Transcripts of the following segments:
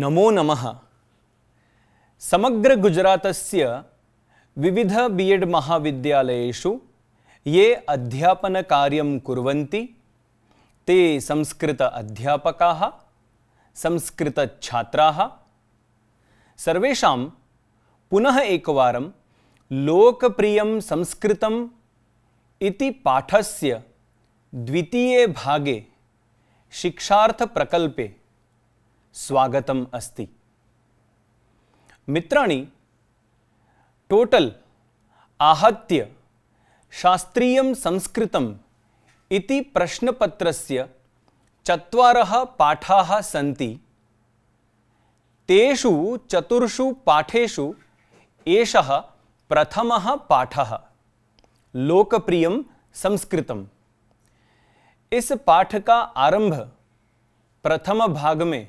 नमो नमः गुजरातस्य विविध बी एड महाविद्यालयेषु ये अध्यापनकार्यं कुर्वन्ति ते संस्कृत अध्यापकाः संस्कृतछात्राः सर्वेषां पुनः एकवारं लोकप्रियं संस्कृतम् इति पाठस्य द्वितीये भागे शिक्षार्थप्रकल्पे स्वागत अस्त मित्री टोटल आहत शास्त्रीय संस्कृत प्रश्नपत्र चर पाठा सी तु चतुर्षु पाठु एषः प्रथमः पाठः लोकप्रियं इस पाठ का आरंभ प्रथम भाग में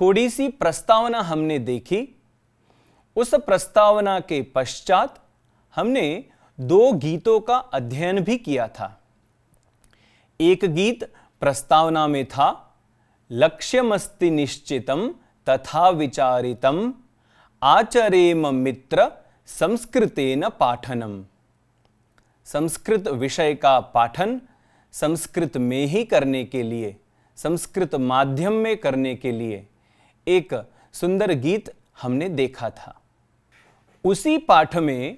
थोड़ी सी प्रस्तावना हमने देखी उस प्रस्तावना के पश्चात हमने दो गीतों का अध्ययन भी किया था एक गीत प्रस्तावना में था लक्ष्यमस्ति निश्चितम तथा विचारितम आचरेम मित्र संस्कृतेन पाठनम संस्कृत विषय का पाठन संस्कृत में ही करने के लिए संस्कृत माध्यम में करने के लिए एक सुंदर गीत हमने देखा था उसी पाठ में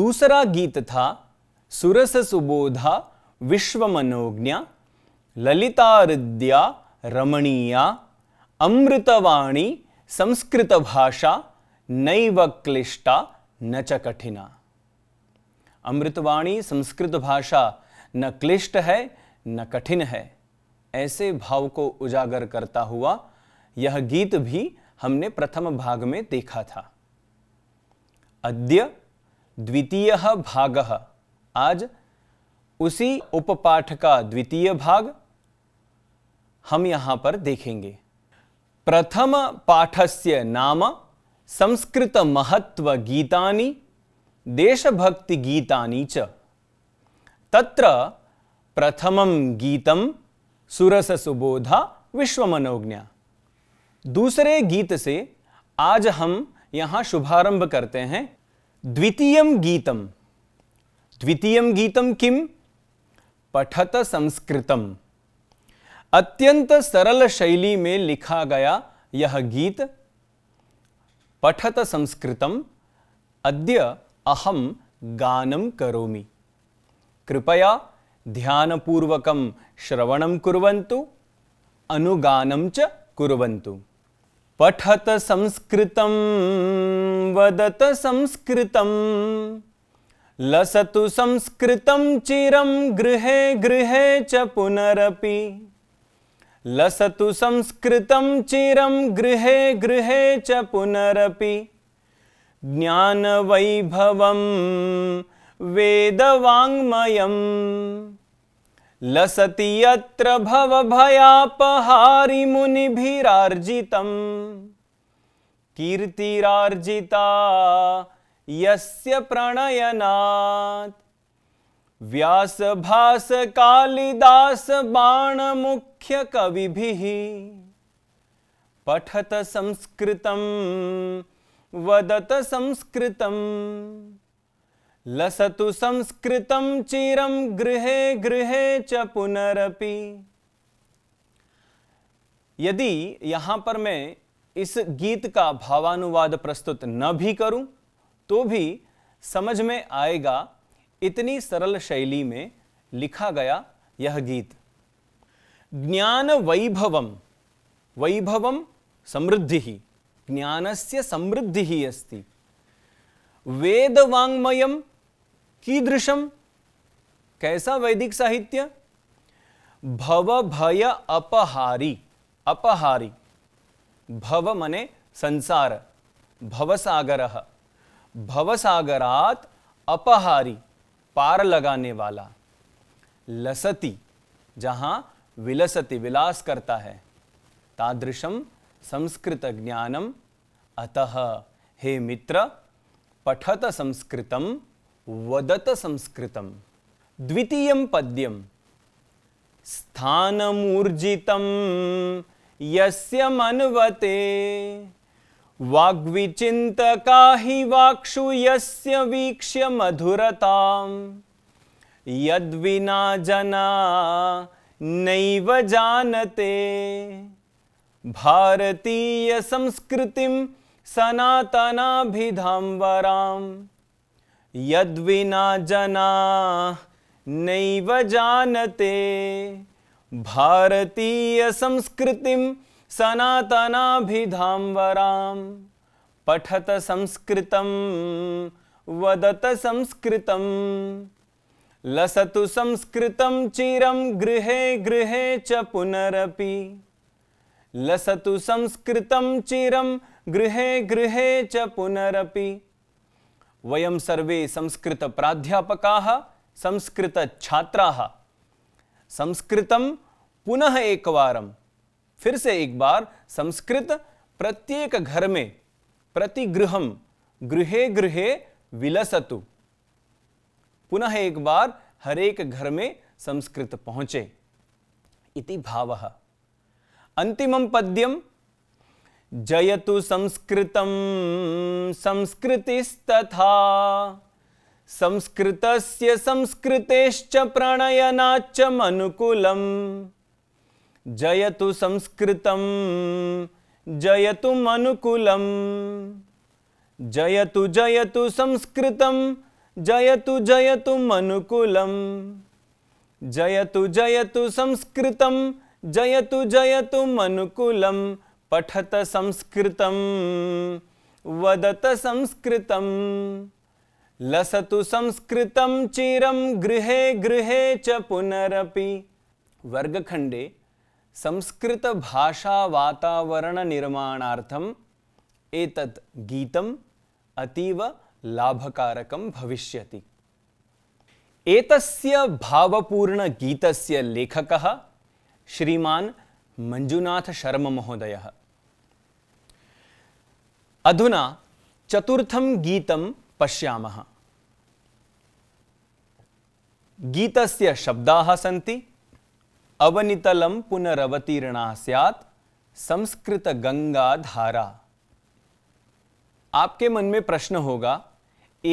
दूसरा गीत था सुरस सुबोधा विश्व मनोज्ञा ललिता रमणीया अमृतवाणी संस्कृत भाषा नैव क्लिष्टा न च कठिना अमृतवाणी संस्कृत भाषा न क्लिष्ट है न कठिन है ऐसे भाव को उजागर करता हुआ यह गीत भी हमने प्रथम भाग में देखा था अद्य द्वितीय भाग आज उसी उपपाठ का द्वितीय भाग हम यहां पर देखेंगे प्रथम पाठस्य नाम संस्कृत महत्व गीतानि देशभक्ति गीतानि च तत्र प्रथमं गीतं सुबोधा विश्वमनोज्ञा दूसरे गीत से आज हम यहाँ शुभारंभ करते हैं द्वितीयम गीतम द्वितीयम गीतम किम पठत संस्कृतम अत्यंत सरल शैली में लिखा गया यह गीत पठत संस्कृतम अद्य अहम गानम करोमि कृपया ध्यानपूर्वक श्रवण कुरंतु अनुगानं च पठत संस्कृत वदत संस्कृत लसतु संस्कृत चिरं गृह गृह च पुनरपि लसतु संस्कृत चिरं गृह गृहे च पुनरपि वेदवाङ्मयम् लसति यत्र भवभयापहारिमुनिभिरार्जितम् कीर्तिरार्जिता यस्य प्रणयनात् व्यासभासकालिदासबाणमुख्यकविभिः पठत संस्कृतं वदत संस्कृतम् लसतु संस्कृत चिरं गृहे गृहे च पुनरपि यदि यहां पर मैं इस गीत का भावानुवाद प्रस्तुत न भी करूं तो भी समझ में आएगा इतनी सरल शैली में लिखा गया यह गीत ज्ञान वैभवम वैभवम समृद्धि ही ज्ञान से समृद्धि अस्ति वेद वाङ्मयम कीदृशम कैसा वैदिक साहित्य भव भय अपहारी अपहारी भव मने संसार भवसागर भवसागरात अपहारी पार लगाने वाला लसती जहां विलसती विलास करता है तादृशम संस्कृत ज्ञानम अतः हे मित्र पठत संस्कृतम वदत संस्कृत द्वितीय पद्यम स्थानमूर्जित यते वाग्विचित वाक्षु यीक्ष्य मधुरता यद्विना जना नैव जानते भारतीय संस्कृति सनातनाभिधाम्बरा यद्विना जना नैव जानते भारतीय संस्कृति सनातनाभिधाम्बरां पठत संस्कृत वदत संस्कृत लसतु संस्कृत चिरं गृहे गृहे च पुनरपि लसतु संस्कृत चिरं गृहे गृहे च पुनरपि वयम सर्वे संस्कृत प्राध्यापका संस्कृत छात्रा संस्कृत पुनः एक फिर से एक बार संस्कृत प्रत्येक घर में प्रति गृह गृह गृह विलसतु पुनः एक बार हरेक घर में संस्कृत पहुंचे इति भाव अंतिम पद्यम जयतु संस्कृतं संस्कृतिस्तथा संस्कृतस्य संस्कृतेश्च प्रणयनाच्च मनुकुलम् जयतु संस्कृतं जयतु मनुकुलम् जयतु जयतु संस्कृतं जयतु जयतु मनुकुलम् जयतु जयतु संस्कृतं जयतु जयतु मनुकुलम् पठत संस्कृत वदत संस्कृत लसतु संस्कृत चीर गृहे गृहे च पुनरपि वातावरण निर्माण एतत् गीत अतीव लाभकारक भविष्यति एतस्य गीतस्य लेखकः श्रीमान् महोदयः अधुना चतुर्थं गीतं पश्यामः गीतस्य शब्दाः सन्ति अवनितलं पुनरवतीर्णा स्यात् संस्कृतगङ्गाधारा आपके मन में प्रश्न होगा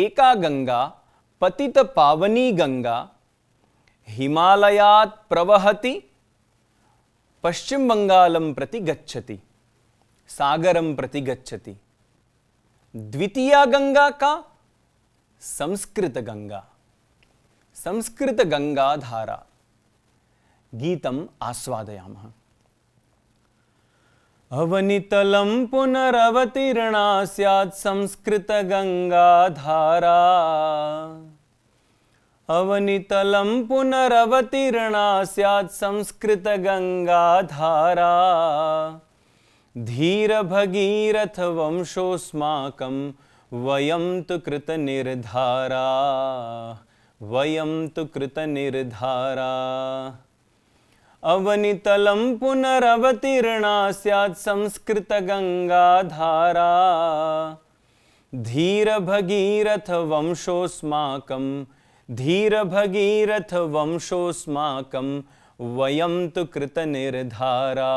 एका गंगा पतित पावनी गंगा हिमालयात प्रवहति पश्चिम बंगालम प्रति गच्छति सागरम प्रति गच्छति द्वितीय गंगा का संस्कृत गंगा संस्कृत गंगा धारा गीतम आस्वादयाम अवनितलम पुनरवतीर्णा सैत् संस्कृत गंगा धारा अवनितलम पुनरवतीर्णा सैत् संस्कृत गंगा धारा धीरभगीरथ वंशोऽस्माकं वयं तु कृतनिर्धारा वयं तु कृतनिर्धारा अवनितलं पुनरवतीर्णा स्यात्संस्कृतगङ्गाधारा धीरभगीरथ वंशोऽस्माकं धीरभगीरथ वंशोऽस्माकं वयं तु कृतनिर्धारा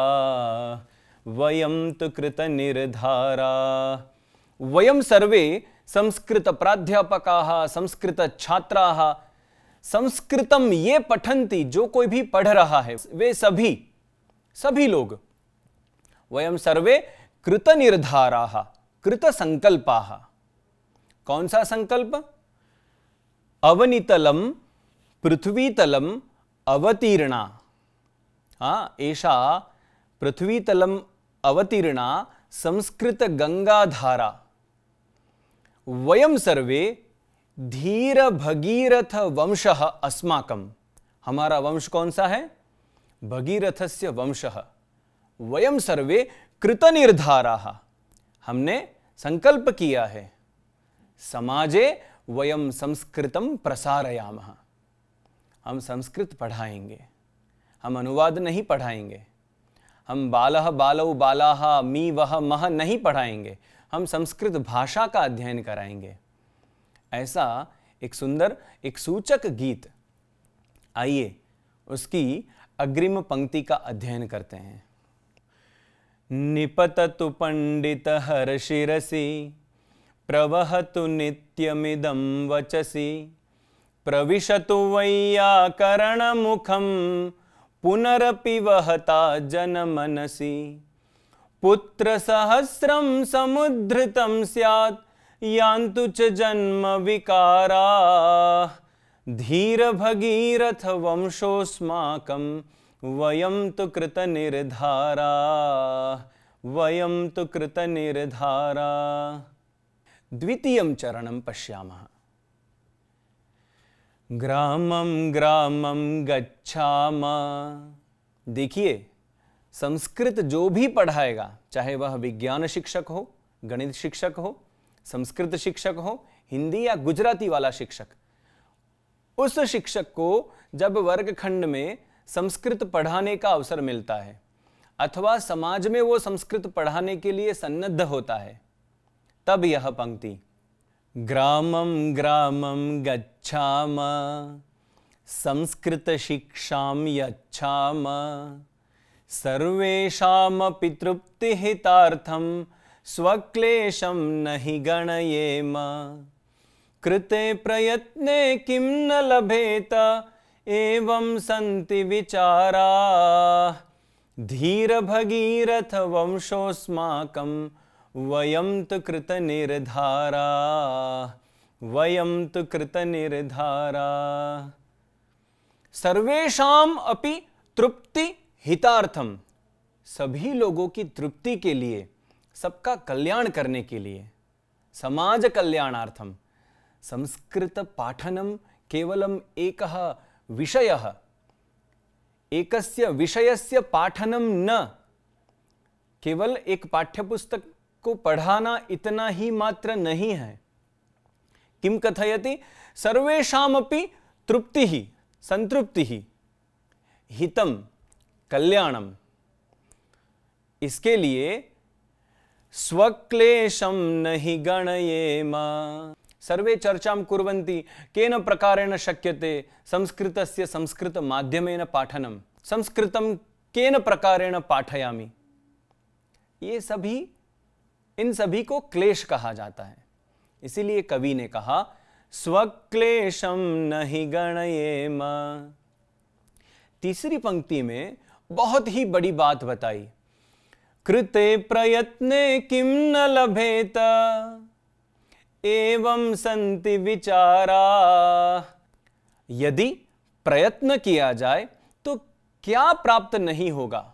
वयम तो कृत निर्धारा वयम सर्वे संस्कृत प्राध्यापका संस्कृत छात्रा संस्कृतम ये पठंती जो कोई भी पढ़ रहा है वे सभी सभी लोग वयम सर्वे कृत निर्धारा कृत संकल्पा कौन सा संकल्प अवनीतलम पृथ्वीतलम अवतीर्णा हाँ ऐसा पृथ्वीतलम अवतीर्णा संस्कृत गंगाधारा वयम सर्वे धीर भगीरथ वंश अस्माक हमारा वंश कौन सा है भगीरथ से वंश वयम सर्वे कृत निर्धारा हमने संकल्प किया है समाजे वयम संस्कृतम प्रसारयाम हम संस्कृत पढ़ाएंगे हम अनुवाद नहीं पढ़ाएंगे हम बाल बालव बाला मी वह मह नहीं पढ़ाएंगे हम संस्कृत भाषा का अध्ययन कराएंगे ऐसा एक सुंदर एक सूचक गीत आइए उसकी अग्रिम पंक्ति का अध्ययन करते हैं निपत तु पंडित हर शिरसि प्रवहतु नित्यमिदं वचसि प्रविशतु मुखम पुनरपि वहता जनमनसि पुत्रसहस्रं समुद्धृतं स्यात् यान्तु च जन्मविकाराः धीरभगीरथवंशोऽस्माकं वयं तु कृतनिर्धारा वयं तु निर्धारा द्वितीयं चरणं पश्यामः ग्रामम ग्रामम गच्छाम देखिए संस्कृत जो भी पढ़ाएगा चाहे वह विज्ञान शिक्षक हो गणित शिक्षक हो संस्कृत शिक्षक हो हिंदी या गुजराती वाला शिक्षक उस शिक्षक को जब वर्गखंड में संस्कृत पढ़ाने का अवसर मिलता है अथवा समाज में वो संस्कृत पढ़ाने के लिए सन्नद्ध होता है तब यह पंक्ति ग्रामम ग्रामम गच्छ संस्कृतशिक्षां यच्छाम सर्वेषामपि तृप्तिहितार्थं स्वक्लेशं न हि गणयेम कृते प्रयत्ने किं न लभेत एवं सन्ति विचारा धीरभगीरथ वंशोऽस्माकं वयं तु कृतनिर्धारा वयम तो कृत निर्धारा सर्वेशम अपि तृप्ति हितार्थम सभी लोगों की तृप्ति के लिए सबका कल्याण करने के लिए समाज कल्याणार्थम संस्कृत पाठनम केवलम एक विषय एकस्य विषयस्य पाठनम न केवल एक पाठ्यपुस्तक को पढ़ाना इतना ही मात्र नहीं है किं कथयति सर्वेषामपि तृप्तिः संतृप्तिः हितम कल्याणम इसके लिए स्वक्लेशम नहि गणयेम सर्वे चर्चा कुर्वन्ति केन प्रकारेण शक्यते संस्कृतस्य संस्कृतमाध्यमेन पाठनं संस्कृतं केन प्रकारेण पाठयामि ये सभी इन सभी को क्लेश कहा जाता है इसीलिए कवि ने कहा स्वक्लेशम नहीं गणये माँ तीसरी पंक्ति में बहुत ही बड़ी बात बताई कृते प्रयत्ने किम न लभेत एवं संति विचारा यदि प्रयत्न किया जाए तो क्या प्राप्त नहीं होगा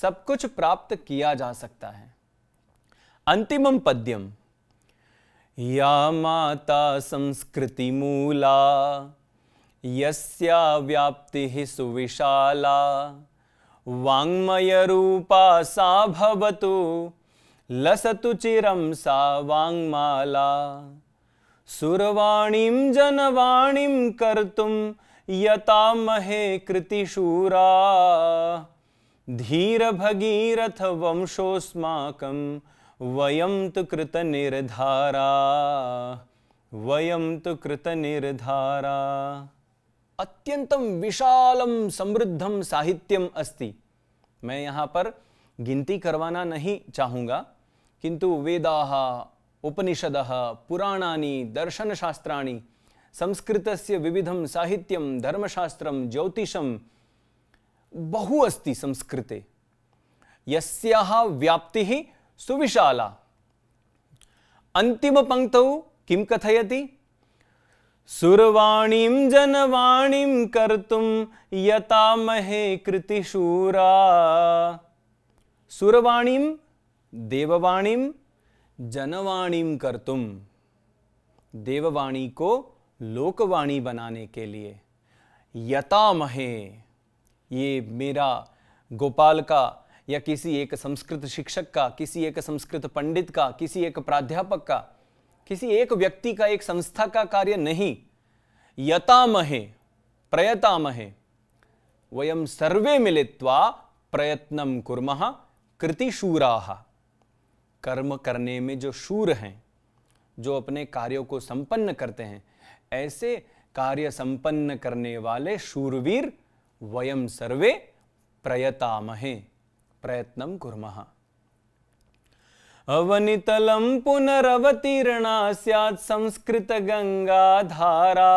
सब कुछ प्राप्त किया जा सकता है अंतिमम पद्यम या माता संस्कृतिमूला यस्या व्याप्तिः सुविशाला वाङ्मयरूपा सा भवतु लसतु चिरं सा वाङ्माला सुरवाणीं जनवाणीं कर्तुं यतामहे कृतिशूरा धीरभगीरथवंशोऽस्माकं वयम तो कृत निर्धारा वयम तो कृत निर्धारा अत्यंतम विशालम समृद्धम साहित्यम अस्ति मैं यहाँ पर गिनती करवाना नहीं चाहूँगा किंतु वेदा उपनिषद पुराणा दर्शनशास्त्राणी संस्कृत विविधम साहित्यम धर्मशास्त्र ज्योतिषम बहु अस्ति संस्कृते यस्याः ही सुविशाला अंतिम पंक्तौ किं कथयति सुरवाणीं जनवाणीं कर्तुं यतामहे कृतिशूरा सुरवाणीं देववाणीं जनवाणीं कर्तुम देववाणी को लोकवाणी बनाने के लिए यतामहे ये मेरा गोपाल का या किसी एक संस्कृत शिक्षक का किसी एक संस्कृत पंडित का किसी एक प्राध्यापक का किसी एक व्यक्ति का एक संस्था का कार्य नहीं यतामहे प्रयतामहे वयम सर्वे मिलित्वा प्रयत्न कुर्म कृतिशूरा कर्म करने में जो शूर हैं जो अपने कार्यों को संपन्न करते हैं ऐसे कार्य संपन्न करने वाले शूरवीर वयम सर्वे प्रयतामहे प्रयत्नं कुर्मः अवनितलं पुनरवतीर्णा स्यात् संस्कृतगङ्गाधारा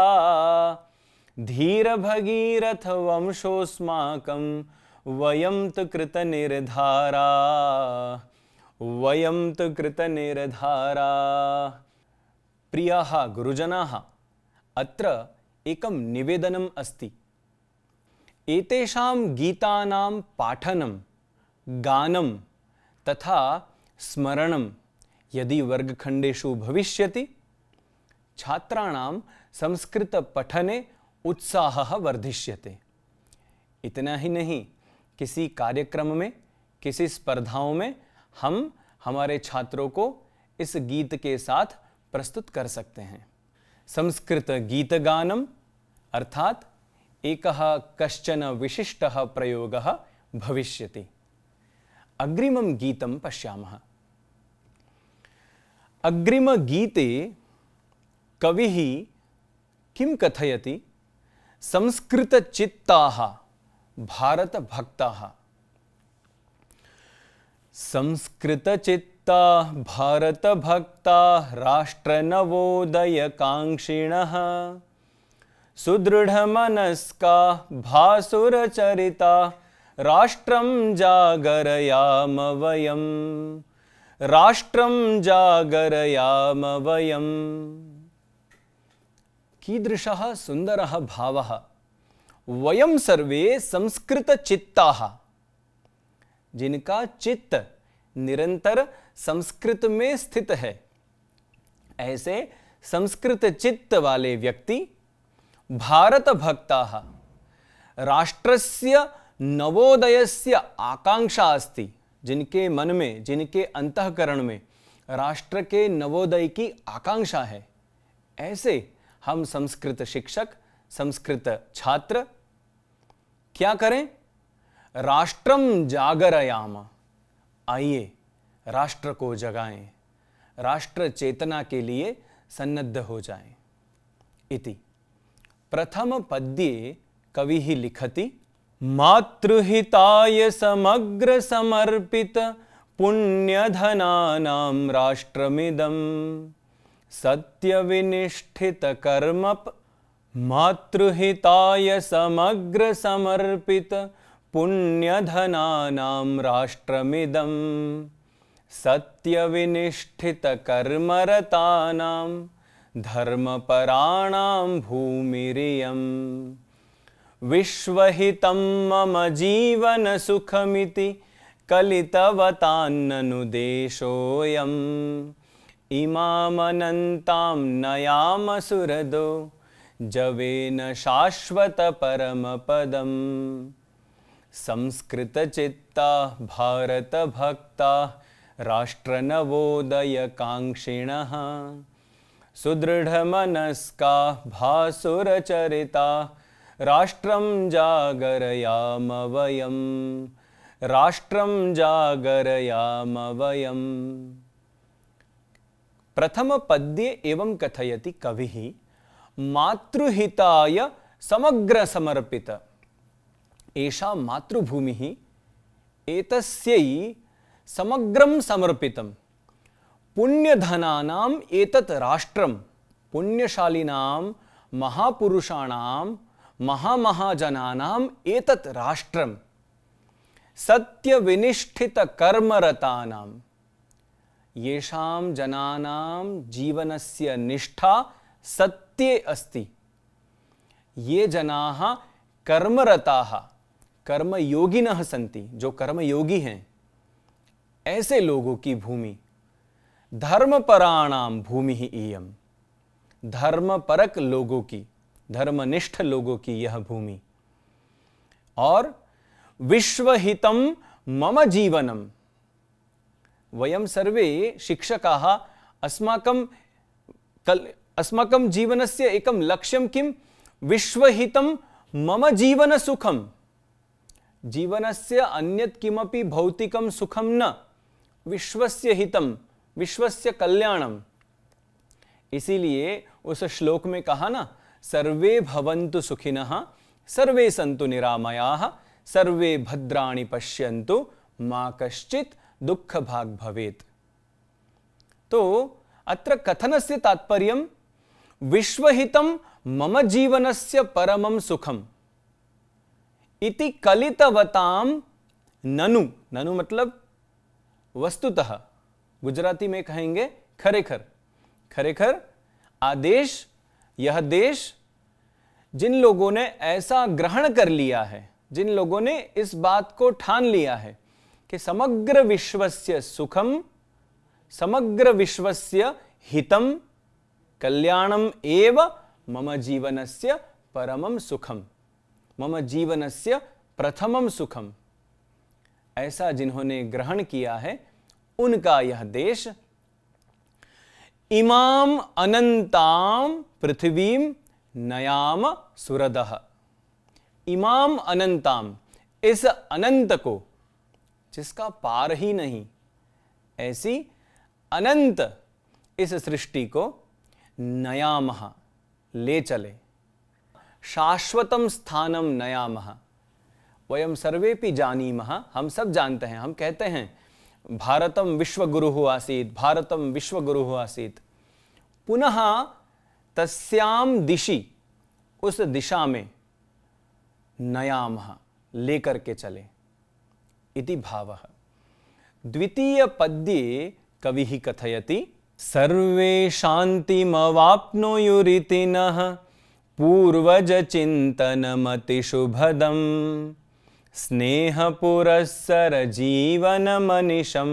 धीरभगीरथ वंशोऽस्माकं कृतनिर्धारा वयं तु कृतनिर्धारा प्रियाः गुरुजनाः अत्र एकं निवेदनम् अस्ति एतेषां गीतानां पाठनं गानम तथा स्मरणम यदि वर्गखंडेशु भविष्य छात्राण संस्कृत पठने उत्साह वर्धिष्य इतना ही नहीं किसी कार्यक्रम में किसी स्पर्धाओं में हम हमारे छात्रों को इस गीत के साथ प्रस्तुत कर सकते हैं संस्कृत गीत गानम अर्थात एक कश्चन विशिष्ट प्रयोग भविष्य अग्रिमं गीतं पश्यामः अग्रिमगीते कविः किं कथयति संस्कृतचित्ताः भारतभक्ताः संस्कृतचित्ता भारतभक्ता राष्ट्रनवोदयकाङ्क्षिणः सुदृढमनस्का भासुरचरिता राष्ट्रम जागरयाम वयम राष्ट्रम जागरयाम वयम कीदृशः सुन्दरः भावः वयम सर्वे संस्कृतचित्ताः जिनका चित्त निरंतर संस्कृत में स्थित है ऐसे संस्कृत चित्त वाले व्यक्ति भारत भक्ता राष्ट्रस्य नवोदय से आकांक्षा अस्ति जिनके मन में जिनके अंतकरण में राष्ट्र के नवोदय की आकांक्षा है ऐसे हम संस्कृत शिक्षक संस्कृत छात्र क्या करें राष्ट्रम जागरयाम आइए राष्ट्र को जगाएं राष्ट्र चेतना के लिए सन्नद्ध हो जाएं इति प्रथम पद्ये कवि ही लिखती मातृहिताय समग्रसमर्पित पुण्यधनानां राष्ट्रमिदम् सत्यविनिष्ठितकर्म मातृहिताय समग्रसमर्पित पुण्यधनानां राष्ट्रमिदं सत्यविनिष्ठितकर्मरतानां धर्मपराणां भूमिरियम् विश्वहितं मम जीवनसुखमिति कलितवतान्ननु देशोऽयम् इमामनन्तां नयामसुरदो जवेन शाश्वतपरमपदम् संस्कृतचित्ताः भारतभक्ताः राष्ट्रनवोदयकाङ्क्षिणः सुदृढमनस्का भासुरचरिता राष्ट्रं जागरयामवयं राष्ट्रं जागरयामवयम् प्रथमपद्ये एवं कथयति कविः मातृहिताय समग्रसमर्पित एषा मातृभूमिः एतस्यै समग्रं समर्पितं पुण्यधनानाम् एतत् राष्ट्रं पुण्यशालिनां महापुरुषाणां महामहाजनानाम एतत् राष्ट्रम सत्य विनिष्ठित कर्मरतानाम येषाम जनानाम जीवनस्य निष्ठा सत्ये अस्ति ये जनाः कर्मरताः कर्मयोगिनः सन्ति जो कर्मयोगी हैं ऐसे लोगों की भूमि धर्मपराणाम भूमि ही इयम धर्मपरक लोगों की धर्मनिष्ठ लोगों की यह भूमि और विश्वहितम मम जीवनम वयम सर्वे शिक्षकाः अस्माकम कल अस्माकम अस्माकं जीवनस्य एकं लक्ष्यं किं विश्वहितं मम जीवन सुखम जीवन से अन्यत् किमपि भौतिकं सुखम न विश्वस्य हितम विश्वस्य कल्याणम इसीलिए उस श्लोक में कहा ना सर्वे भवन्तु सुखिनः सर्वे सन्तु निरामयाः सर्वे भद्राणि पश्यन्तु माँ कश्चित् दुःखभाग् भवेत् तो अत्र कथनस्य तात्पर्यं विश्वहितं मम जीवनस्य परमं सुखम इति कलितवतां ननु ननु मतलब वस्तुतः गुजराती में कहेंगे खरेखर खरेखर आदेश यह देश जिन लोगों ने ऐसा ग्रहण कर लिया है जिन लोगों ने इस बात को ठान लिया है कि समग्र विश्वस्य सुखम समग्र विश्वस्य हितम कल्याणम एव मम जीवनस्य परमम सुखम मम जीवनस्य प्रथमम सुखम ऐसा जिन्होंने ग्रहण किया है उनका यह देश इमाम अनंताम पृथ्वीम नयाम सुरद इमाम अनंताम इस अनंत को जिसका पार ही नहीं ऐसी अनंत इस सृष्टि को नयाम ले चले शाश्वतम स्थानम नयाम वयम सर्वे भी जानीम हम सब जानते हैं हम कहते हैं भारत विश्वगुरुः आसी भारत विश्वगुरुः आसी पुनः तस्याम दिशि उस दिशा में नयाम लेकर के चले इति भाव द्वितीय पद्ये कवि कथयति सर्वे शांतिमवाप्नुयुरिति नः पूर्वज चिंतनमतिशुभदम् स्नेहपुरःसरजीवनमनिशं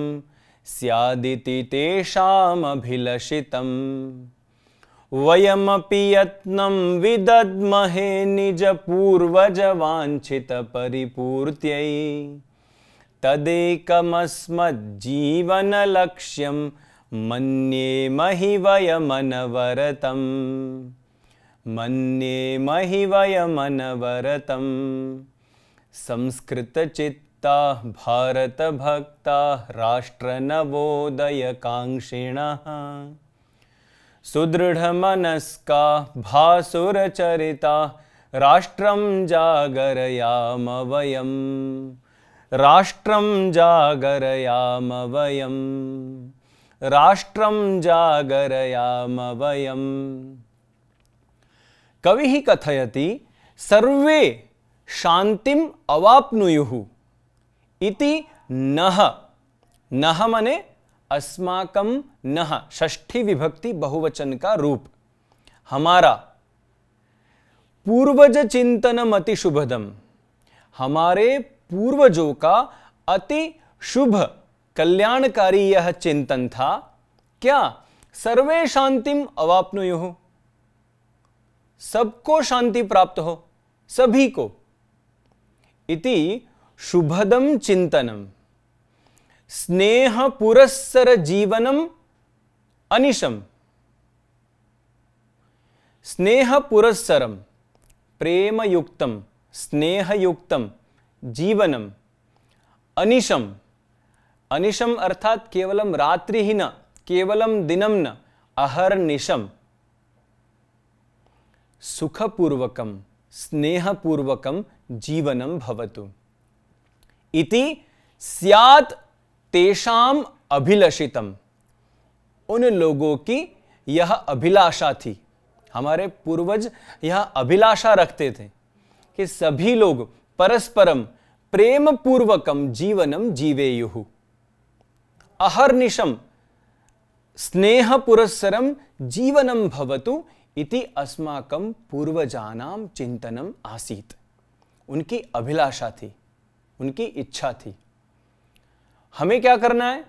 स्यादिति तेषामभिलषितम् वयमपि यत्नं विदद्महे निजपूर्वजवाञ्छितपरिपूर्त्यै तदेकमस्मज्जीवनलक्ष्यं मन्ये महिवयमनवरतं मन्ये वयमनवरतम् चरिता भारतभक्ता जागरयाम सुदृढमनस्का भासुरचरिता जागरयाम वयम राष्ट्रम जागरयाम वयम कवि ही कथयति सर्वे शांतिम अवापनुयु इति नह नह मने अस्माकम नह षष्ठी विभक्ति बहुवचन का रूप हमारा पूर्वज चिंतन अति शुभदम हमारे पूर्वजों का अति शुभ कल्याणकारी यह चिंतन था क्या सर्वे शांतिम अवापनुयुहु सबको शांति प्राप्त हो सभी को इति शुभदं चिन्तनं स्नेहपुरस्सरजीवनम् अनिशं स्नेहपुरस्सरं प्रेमयुक्तं स्नेहयुक्तं जीवनम् अनिशम अनिशम अर्थात केवलम रात्रि ही न केवलम दिनम न अहर्निशम सुखपूर्वकम स्नेहपूर्वकम जीवनम भवतु इति स्यात तेषाम अभिलषितम उन लोगों की यह अभिलाषा थी हमारे पूर्वज यह अभिलाषा रखते थे कि सभी लोग परस्परम प्रेम पूर्वकम जीवनम जीवेयु अहर्निशम स्नेह पुरस्सरम जीवनम भवतु इति अस्माकं पूर्वजानां चिंतनम आसीत् उनकी अभिलाषा थी उनकी इच्छा थी हमें क्या करना है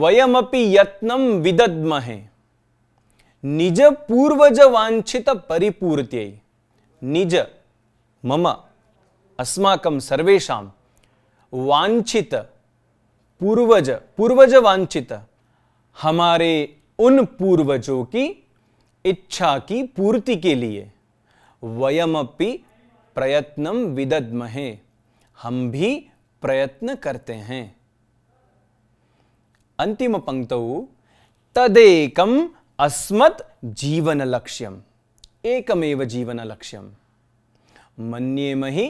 वयमपि यत्नम विदद्महे निज पूर्वज वांछित परिपूर्त निज मम अस्माकम सर्वेशा वांछित पूर्वज पूर्वज वांछित हमारे उन पूर्वजों की इच्छा की पूर्ति के लिए वयमपि प्रयत्नम विदद्महे हम भी प्रयत्न करते हैं अंतिम पंक्त तदेकम अस्मत जीवन लक्ष्यम एकमेव जीवन लक्ष्यम मन्येमहि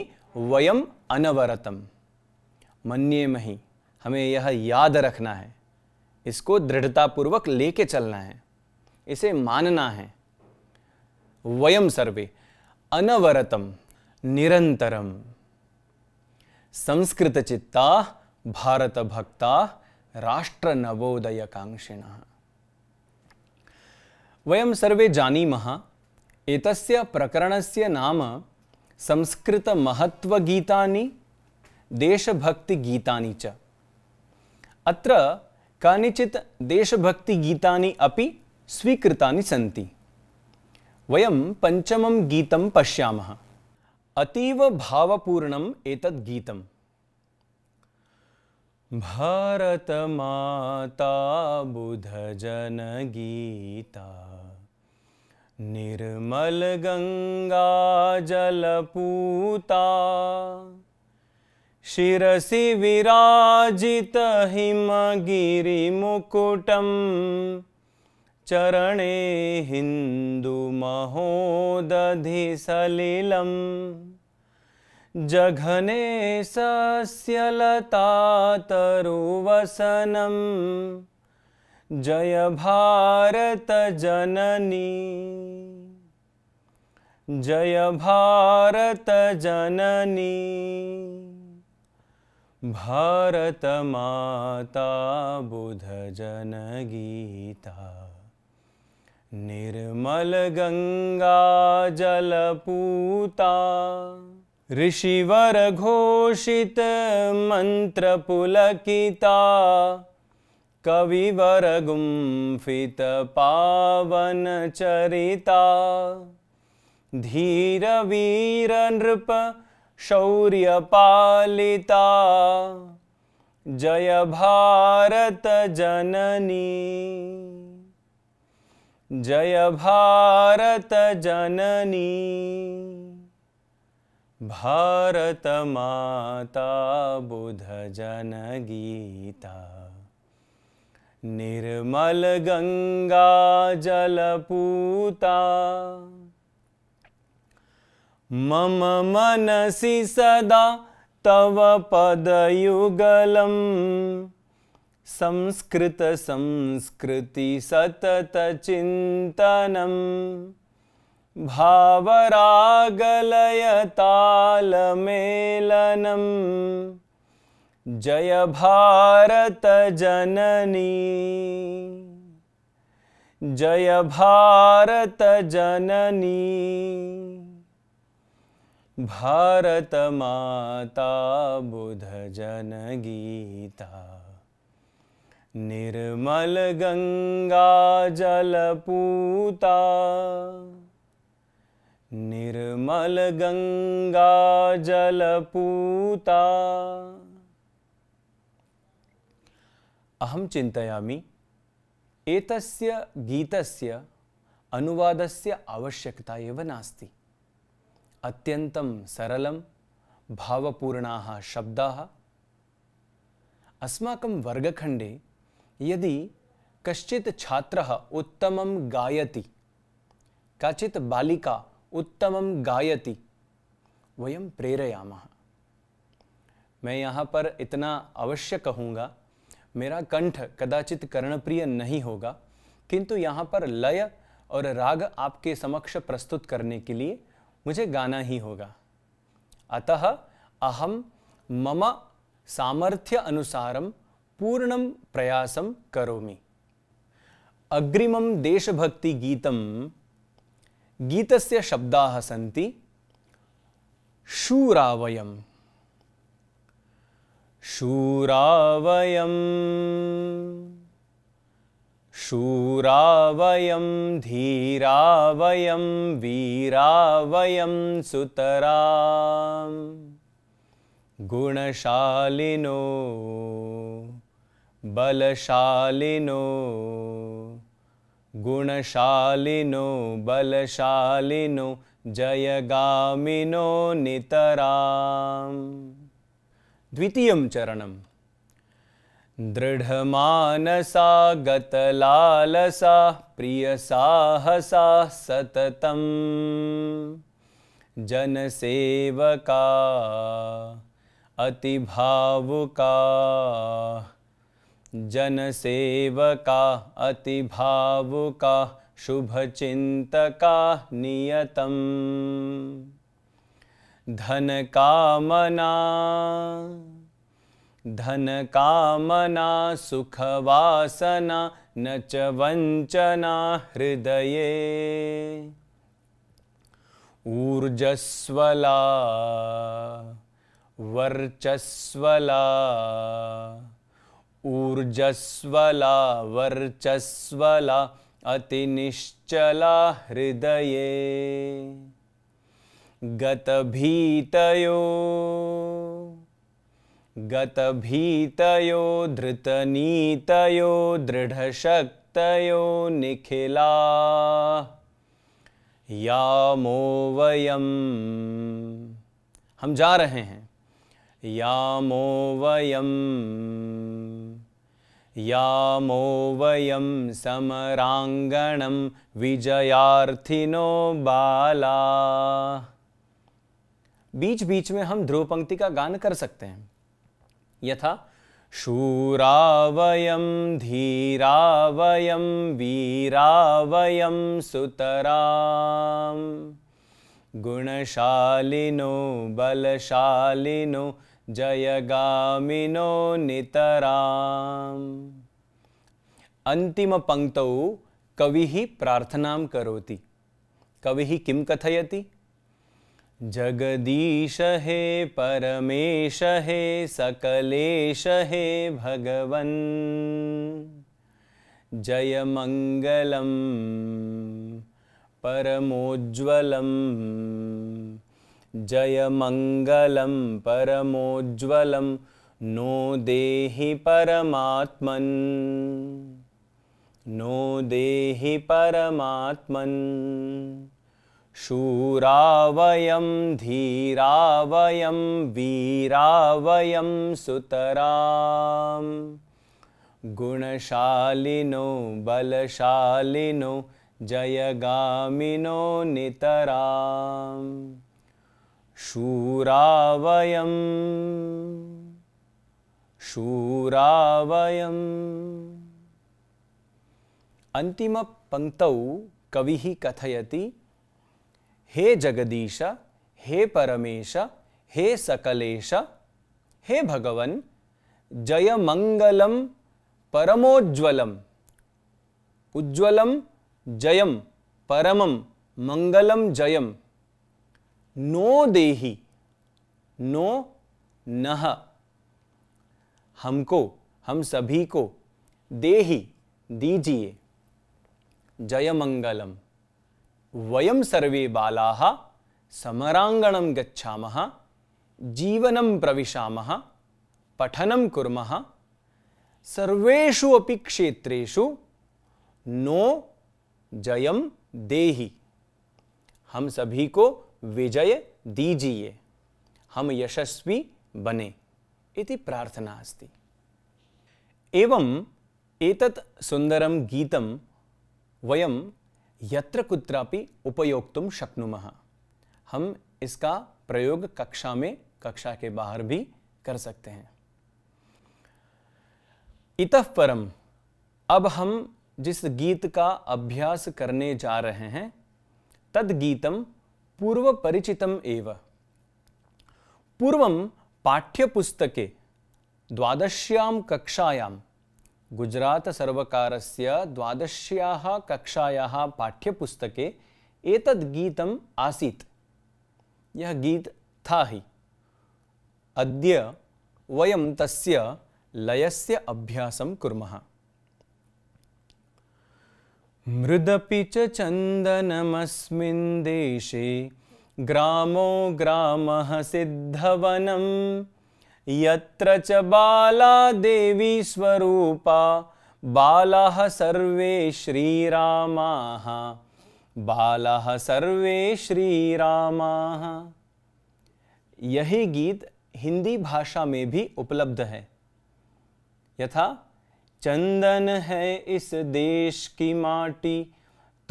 वयम अनवरतम मन्येमहि हमें यह याद रखना है इसको दृढ़तापूर्वक लेके चलना है इसे मानना है वयम सर्वे अनवरतम निरंतरम संस्कृत चित्ता भारत भक्ता राष्ट्र नवोदय कांक्षिण वयम सर्वे जानीमः एतस्य प्रकरणस्य नाम संस्कृत महत्व गीतानि देशभक्ति गीतानि च अत्र कानिचित् देशभक्ति गीतानि अपि स्वीकृतानि सन्ति वयं पञ्चमं गीतं पश्यामः अतीवभावपूर्णम् गीतम् भारतमाता बुधजनगीता निर्मलगङ्गाजलपूता जलपूता शिरसि विराजितहिमगिरिमुकुटम् चरणे हिन्दुमहोदधिसलिलं जघने लतातरुवसनं जय भारतजननी जय भारतजननी भारतमाता बुधजनगीता निर्मलगङ्गा जल पूता ऋषिवरघोषितमन्त्रपुलकिता कविवरगुम्फितपावनचरिता धीरवीरनृपशौर्यपालिता भारत जननी जय भारत भारत जननी माता भारतजननी निर्मल गंगा जल जलपूता मम मनसि सदा तव पदयुगलम् संस्कृत संस्कृति भावरागलयतालमेलनं जय भारतजननी जय भारतजननी भारतमाता बुधजनगीता अहं चिन्तयामि एतस्य गीतस्य अनुवादस्य आवश्यकता एव नास्ति अत्यन्तं सरलं भावपूर्णाः शब्दाः अस्माकं वर्गखण्डे यदि कश्चित छात्र उत्तम गायति काचित् बालिका उत्तम गायति वयम प्रेरयाम मैं यहाँ पर इतना अवश्य कहूँगा मेरा कंठ कदाचित कर्णप्रिय नहीं होगा किंतु यहाँ पर लय और राग आपके समक्ष प्रस्तुत करने के लिए मुझे गाना ही होगा अतः अहम मम सामर्थ्य अनुसारम पूर्णं प्रयासं करोमि अग्रिमं देशभक्तिगीतं गीतस्य शब्दाः सन्ति शूरावयं शूरावयं शूरावयं धीरावयं वीरावयं सुतरां गुणशालिनो बलशालिनो गुणशालिनो बलशालिनो जयगामिनो नितराम् द्वितीयं चरणं दृढमानसा गतलालसा प्रियसाहसा सततं जनसेवका अतिभावुका जन सेवका अति भावुका कामना धन कामना सुख सुखवासना न च वंचना हृदय ऊर्जस्वला वर्चस्वला ऊर्जस्वला वर्चस्वला अतिश्चला हृदय गतभीत गतभीतयो धृतनीतयो दृढ़शक्त निखिला यामो वयम हम जा रहे हैं यामो वयम यामो वयं समराङ्गणं विजयार्थिनो बाला बीच बीच में हम ध्रुव पंक्ति का गान कर सकते हैं यथा शूरा वयम धीरा वयम वीरा वयम सुतरा गुणशालिनो बलशालिनो जयगामिनो नितरा अन्तिमपङ्क्तौ कविः प्रार्थनां करोति कविः किं कथयति हे परमेश हे सकलेश हे भगवन् जयमङ्गलं परमोज्वलम् जयमङ्गलं परमोज्ज्वलं नो देहि परमात्मन् नो देहि परमात्मन् शूरा वयं धीरा वयं वीरा सुतरा गुणशालिनो बलशालिनो जयगामिनो नितरा शूरावयरावय अन्तिमपङ्क्तौ कविः कथयति हे जगदीश हे परमेश हे सकलेश हे भगवन् जयमङ्गलं परमोज्ज्वलम् उज्ज्वलं जयं परमं मङ्गलं जयं नो देही नो नह हमको हम सभी को देही दीजिए जय मंगलम वयम सर्वे बालाः समरांगणं गच्छामः जीवनं प्रविशामः पठनम कुर्मः सर्वेषु अपि क्षेत्रेषु नो जयम देही हम सभी को विजय दीजिए हम यशस्वी बने इति प्रार्थना अस्ति एवं एतत् सुंदर गीत वयम यत्र कुत्रापि उपयोक्तुं शक्नुमः हम इसका प्रयोग कक्षा में कक्षा के बाहर भी कर सकते हैं इतः परम अब हम जिस गीत का अभ्यास करने जा रहे हैं तद गीतम पूर्वपरिचितम् एव पूर्वं पाठ्यपुस्तके द्वादश्यां कक्षायां गुजरातसर्वकारस्य द्वादश्याः कक्षाया पाठ्यपुस्तके एतद् गीतम् यह गीत था ही अद्य वयम तस्य लयस्य अभ्यासं कुर्मः मृदपि च चन्दनमस्मिन् ग्रामो ग्रामः सिद्धवनं यत्र च बाला देवी देवीस्वरूपा बालाः सर्वे श्रीरामाः बालाः सर्वे श्रीरामाः यही गीत हिंदी भाषा में भी उपलब्ध है यथा चंदन है इस देश की माटी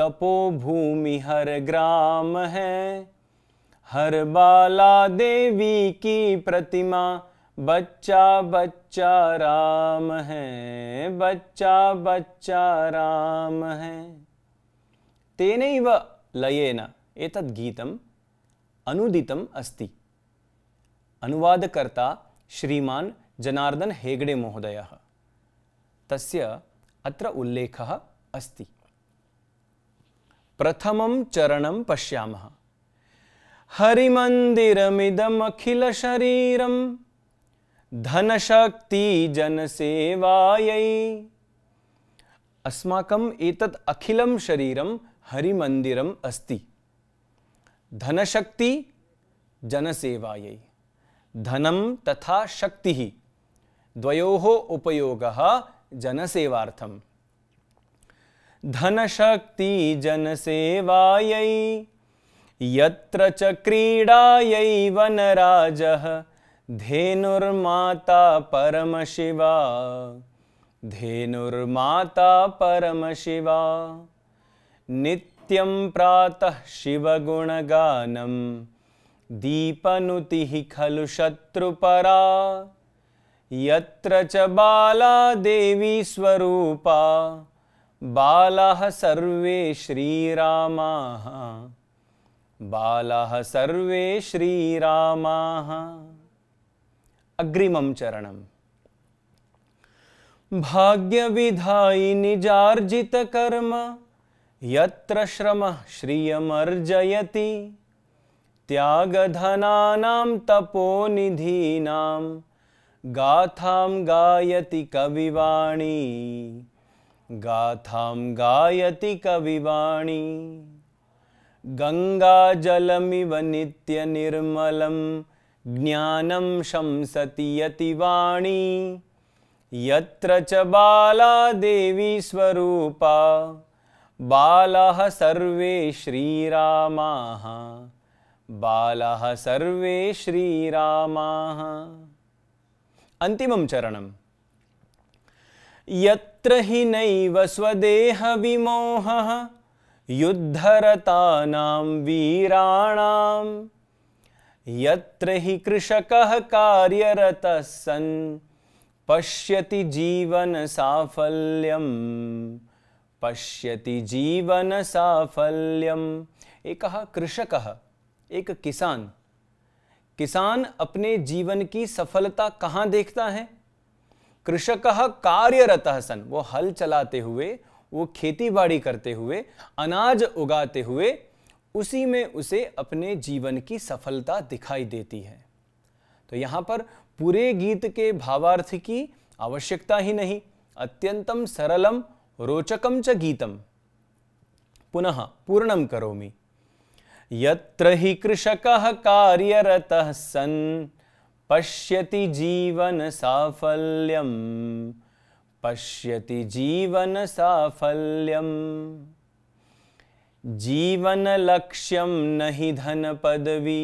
तपोभूमि हर ग्राम है हर बाला देवी की प्रतिमा बच्चा बच्चा राम है बच्चा बच्चा राम है तेन लयेन एतद् गीत अनुदितम् अस्ति अनुवादकर्ता श्रीमान जनार्दन हेगडे महोदयः तस्य अत्र उल्लेखः अस्ति प्रथमं चरणं पश्यामः हरिमन्दिरमिदमखिलशरीरं धनशक्तिजनसेवायै अस्माकम् एतत् अखिलं शरीरं हरिमन्दिरम् अस्ति धनशक्ति जनसेवायै धनं तथा शक्तिः द्वयोः उपयोगः जनसेवार्थम धनशक्ति जनसेवायै यत्र च क्रीडायै वनराजः धेनुर्माता परमशिवा धेनुर्माता परमशिवा नित्यं प्रातः शिवगुणगानं दीपनुतिः खलु शत्रुपरा यत्र च बाला देवी स्वरूपा बालाः सर्वे श्रीरामाः बालाः सर्वे श्रीरामाः अग्रिमं चरणम् भाग्यविधायि निजार्जितकर्म यत्र श्रमः श्रियमर्जयति त्यागधनानां तपोनिधीनां गाथां गायति कविवाणी गाथां गायति कविवाणी गङ्गाजलमिव नित्यनिर्मलं ज्ञानं शंसति यति वाणी यत्र च बाला स्वरूपा बालाः सर्वे श्रीरामाः बालाः सर्वे श्रीरामाः अंतिम चरण यत्र हि नैव स्वदेहविमोहः युद्धरतानां वीराणां यत्र हि कृषकः कार्यरतः सन् पश्यति जीवनसाफल्यम् पश्यति जीवनसाफल्यम् एकः कृषकः एक किसान किसान अपने जीवन की सफलता कहाँ देखता है कृषक कार्यरत सन वो हल चलाते हुए वो खेती बाड़ी करते हुए अनाज उगाते हुए उसी में उसे अपने जीवन की सफलता दिखाई देती है तो यहाँ पर पूरे गीत के भावार्थ की आवश्यकता ही नहीं अत्यंतम सरलम रोचकम च गीतम पुनः पूर्णम करोमी यत्र हि कृषकः कार्यरतः सन् पश्यति जीवनसाफल्यं पश्यति जीवनसाफल्यम् जीवनलक्ष्यं न हि धनपदवी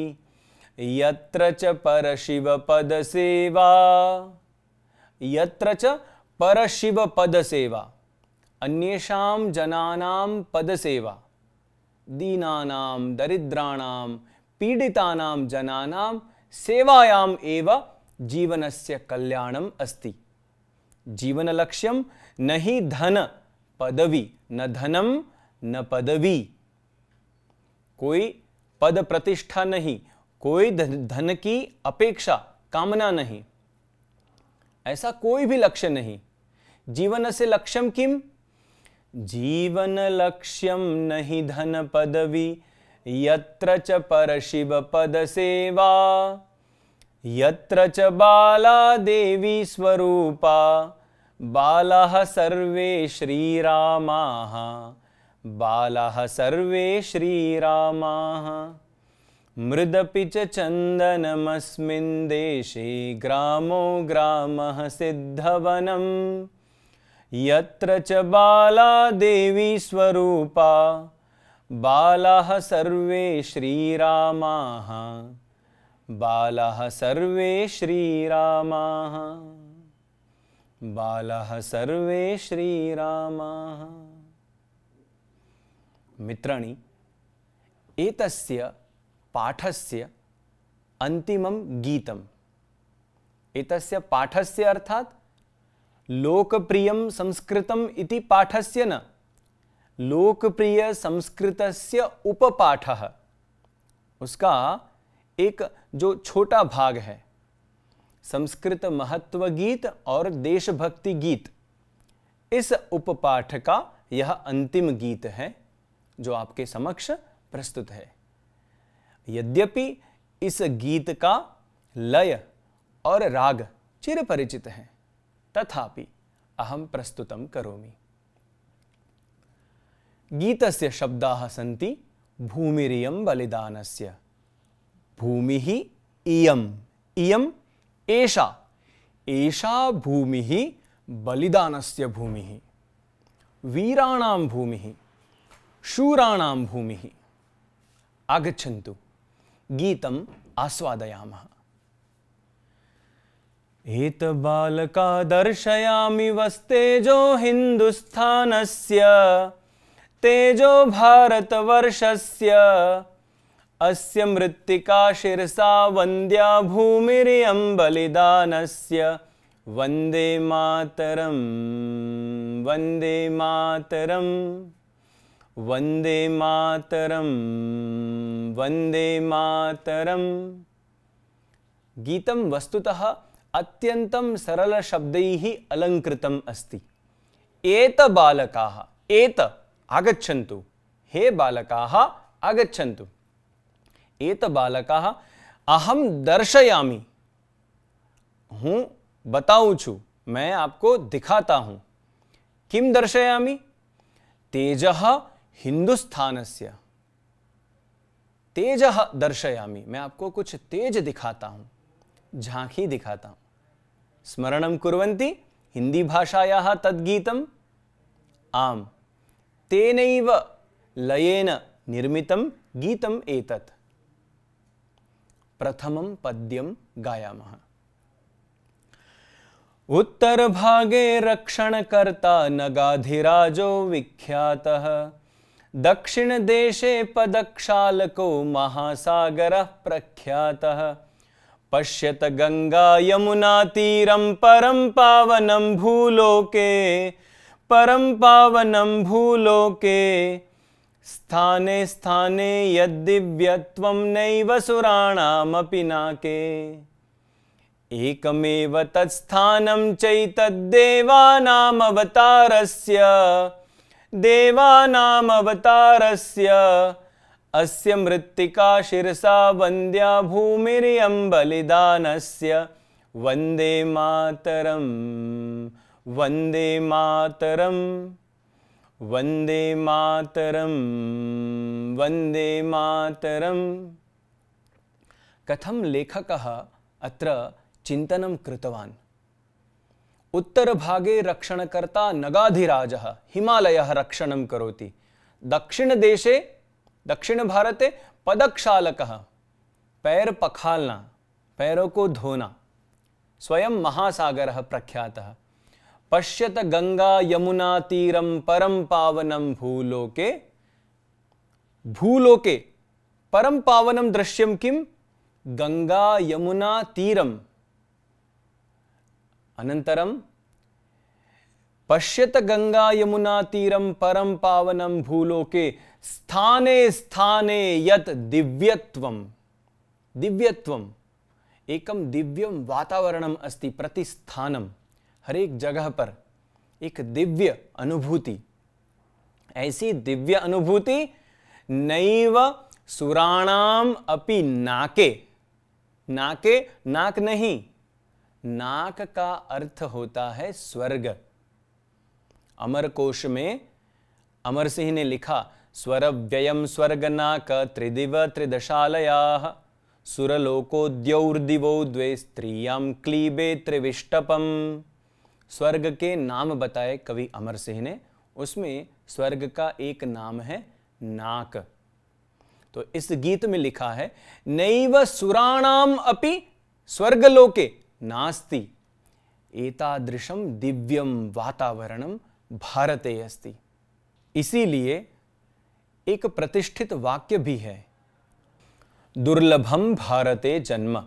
यत्र च परशिवपदसेवा यत्र च परशिवपदसेवा अन्येषां जनानां पदसेवा दीना दरिद्राण पीड़िता जनानाम सेवायाम एव जीवनस्य कल्याणम अस्ति जीवनलक्ष्य न ही धन पदवी न धनम न पदवी कोई पद प्रतिष्ठा नहीं कोई धन की अपेक्षा कामना नहीं ऐसा कोई भी लक्ष्य नहीं जीवन से लक्ष्यम किम जीवनलक्ष्यं न हि धनपदवी यत्र च परशिवपदसेवा यत्र च स्वरूपा बालाः सर्वे श्रीरामाः बालाः सर्वे श्रीरामाः मृदपि च चन्दनमस्मिन् देशे ग्रामो ग्रामः सिद्धवनम् यत्र च बाला देवी स्वरूपा बालाः सर्वे श्रीरामाः बालाः सर्वे श्रीरामः बालाः सर्वे श्रीरामः मित्राणि एतस्य पाठस्य अन्तिमं गीतम् एतस्य पाठस्य अर्थात् लोकप्रिय संस्कृत इति से न लोकप्रिय लोकप्रियसंस्कृतस्य उपपाठः उसका एक जो छोटा भाग है संस्कृत महत्व गीत और देशभक्ति गीत इस उपपाठ का यह अंतिम गीत है जो आपके समक्ष प्रस्तुत है यद्यपि इस गीत का लय और राग चिर परिचित हैं तथापि अहम प्रस्तुत करोमि गीतस्य शब्दाः सन्ति भूमिरियं बलिदानस्य भूमिः इयम् इयम् एषा एषा भूमिः बलिदानस्य भूमिः वीराणां भूमिः शूराणां भूमिः आगच्छन्तु गीतम् आस्वादयामः बालका दर्शयामि हिन्दुस्थानस्य तेजो भारतवर्षस्य अस्य मृत्तिका शिरसा वन्द्या भूमिरियं बलिदानस्य वन्दे मातरं वन्दे मातरं वन्दे मातरं वन्दे मातरम् गीतं वस्तुतः अत्यन्तं सरलशब्दैः अलङ्कृतम् अस्ति एत बालकाः एत आगच्छन्तु हे बालकाः आगच्छन्तु एत बालकाः अहम दर्शयामी हूँ बताऊँ छू मैं आपको दिखाता हूँ किम दर्शयामी तेज हिंदुस्थान से तेज दर्शयामी मैं आपको कुछ तेज दिखाता हूँ झांकी दिखाता हूँ स्मरणं कुर्वन्ति हिन्दीभाषायाः तद्गीतम् आम् तेनैव लयेन निर्मितं गीतम् एतत् प्रथमं पद्यं गायामः उत्तरभागे रक्षणकर्ता नगाधिराजो विख्यातः दक्षिणदेशे पदक्षालको महासागरः प्रख्यातः पश्यत गङ्गा यमुनातीरं परं पावनं भूलोके परं पावनं भूलोके स्थाने स्थाने यद् दिव्यत्वं नैव सुराणामपि नाके एकमेव तत्स्थानं चैतद्देवानामवतारस्य देवानामवतारस्य अस्य मृत्तिका शिरसा वन्द्या भूमिर्यम्बलिदानस्य वन्दे मातरं वन्दे मातरं वन्दे मातरं वन्दे मातरं कथं लेखकः अत्र चिन्तनं कृतवान् उत्तरभागे रक्षणकर्ता नगाधिराज हिमालय रक्षण करोति दक्षिणदेशे भारत पदक्षालक पैर पखालना पैरों को धोना स्वयं महासागर प्रख्यात पश्यत गंगा यमुना तीरम परम पावनम भूलोके भूलोके परम पावनम दृश्यम किम गंगा यमुना तीरम अनंतरम पश्यत गंगा यमुना तीरम परम पावनम भूलोके स्थाने स्थाने यत दिव्यत्वम दिव्यत्वम एकम दिव्यम वातावरणम अस्ति प्रतिस्थानम हर एक जगह पर एक दिव्य अनुभूति ऐसी दिव्य अनुभूति नैव सुराणाम अपि नाके नाके नाक नहीं नाक का अर्थ होता है स्वर्ग अमर कोश में अमर सिंह ने लिखा स्वर व्यय स्वर्गनाक त्रिदिव त्रिदशालयाः सुरलोकोद्यौर्दिवो द्वे स्त्रियां क्लीबे त्रिविष्टपम स्वर्ग के नाम बताए कवि अमर सिंह ने उसमें स्वर्ग का एक नाम है नाक तो इस गीत में लिखा है नैव सुराणाम अपि स्वर्गलोके नास्ति एतादृशम दिव्यम वातावरणम भारते अस्ति इसीलिए एक प्रतिष्ठित वाक्य भी है दुर्लभम भारते जन्म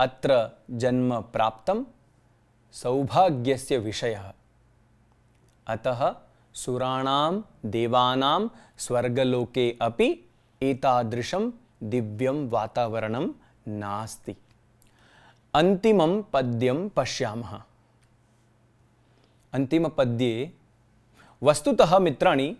अत्र जन्म प्राप्त सौभाग्यस्य विषय अतः सुराणाम देवानाम स्वर्गलोके अपि एतादृशम दिव्यम वातावरणम नास्ति अंतिमं पद्यं पश्यामः पद्ये वस्तुतः मित्राणि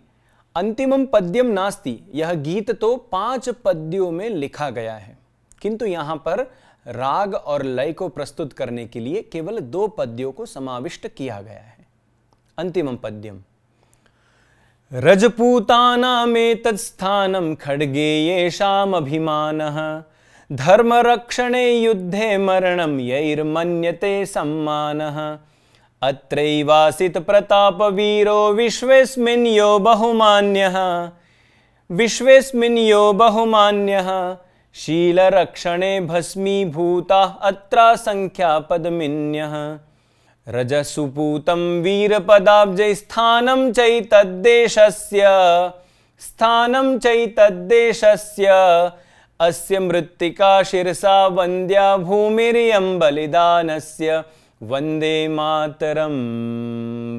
अंतिमम पद्यम नास्ति यह गीत तो पांच पद्यों में लिखा गया है किंतु यहां पर राग और लय को प्रस्तुत करने के लिए केवल दो पद्यों को समाविष्ट किया गया है अंतिमम पद्यम रजपूताना में तत्स्थानम खड़गे ये शाम अभिमान धर्म रक्षण युद्धे मरणम यैर्मन्यते सम्मान प्रतापवीरो विश्वेस्मिन् यो बहुमान्यः विश्वेस्मिन् यो बहुमान्यः शीलरक्षणे भस्मीभूता अत्रासङ्ख्यापद्मिन्यः रजसुपूतं वीरपदाब्जैस्थानं चैतद्देशस्य स्थानं चैतद्देशस्य अस्य मृत्तिका शिरसा वन्द्या भूमिरियं बलिदानस्य वन्दे मातरं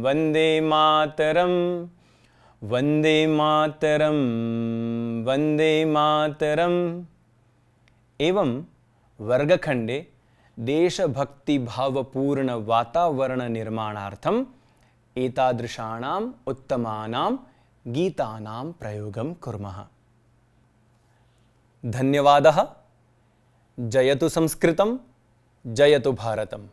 वन्दे मातरं वन्दे मातरं वन्दे मातरम् एवं वर्गखण्डे देशभक्तिभावपूर्णवातावरणनिर्माणार्थम् एतादृशानाम् उत्तमानां गीतानां प्रयोगं कुर्मः धन्यवादः जयतु संस्कृतं जयतु भारतम्